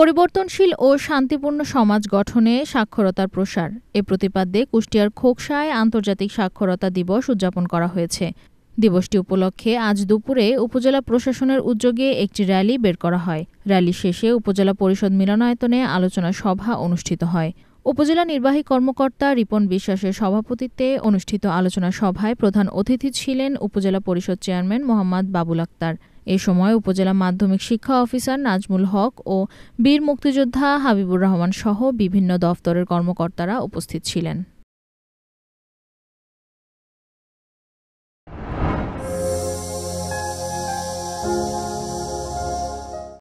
পরিবর্তনশীল ও শান্তিপূর্ণ সমাজ গঠনে সাক্ষরতার প্রসার এ প্রতিপাদ্যে কুষ্টিয়ার খোকসায় আন্তর্জাতিক সাক্ষরতা দিবস উদযাপন করা হয়েছে দিবসটি উপলক্ষে আজ দুপুরে উপজেলা প্রশাসনের উদ্যোগে একটি র্যালি বের করা হয় র্যালি শেষে উপজেলা পরিষদ মিলনায়তনে আলোচনা সভা অনুষ্ঠিত হয় উপজেলা নির্বাহী কর্মকর্তা রিপন বিশ্বাসের সভাপতিত্বে অনুষ্ঠিত আলোচনা সভায় প্রধান অতিথি ছিলেন উপজেলা পরিষদ চেয়ারম্যান মোহাম্মদ বাবুল আক্তার এ সময় উপজেলা মাধ্যমিক শিক্ষা অফিসার নাজমুল হক ও বীর মুক্তিযোদ্ধা হাবিবুর রহমান সহ বিভিন্ন দফতরের কর্মকর্তারা উপস্থিত ছিলেন